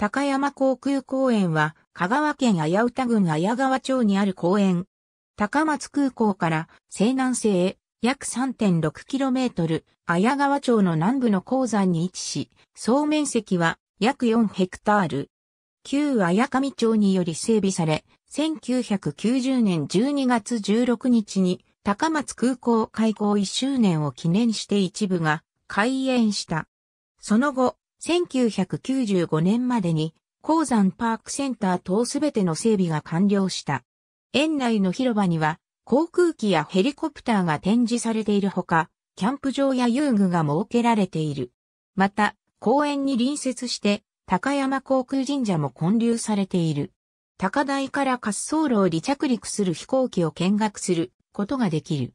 高山航空公園は、香川県綾歌郡綾川町にある公園。高松空港から西南西へ約 3.6km、綾川町の南部の鉱山に位置し、総面積は約4ヘクタール。旧綾上町により整備され、1990年12月16日に高松空港開港1周年を記念して一部が開園した。その後、1995年までに、鉱山パークセンター等すべての整備が完了した。園内の広場には、航空機やヘリコプターが展示されているほか、キャンプ場や遊具が設けられている。また、公園に隣接して、高山航空神社も建立されている。高台から滑走路を離着陸する飛行機を見学することができる。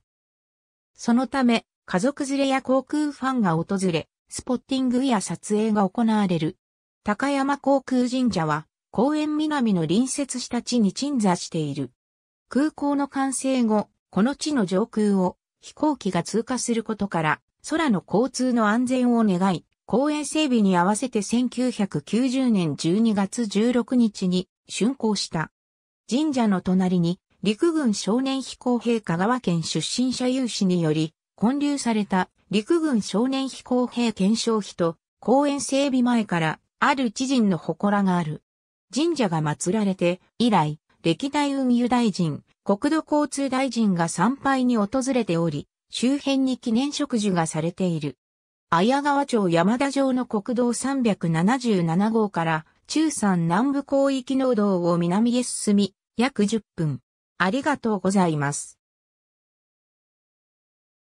そのため、家族連れや航空ファンが訪れ、スポッティングや撮影が行われる。高山航空神社は、公園南の隣接した地に鎮座している。空港の完成後、この地の上空を飛行機が通過することから、空の交通の安全を願い、公園整備に合わせて1990年12月16日に竣工した。神社の隣に陸軍少年飛行兵香川県出身者有志により建立された陸軍少年飛行兵検証費と公園整備前からある知人の祠がある。神社が祀られて以来、歴代運輸大臣、国土交通大臣が参拝に訪れており、周辺に記念植樹がされている。綾川町山田城の国道377号から中山南部広域農道を南へ進み、約10分。ありがとうございます。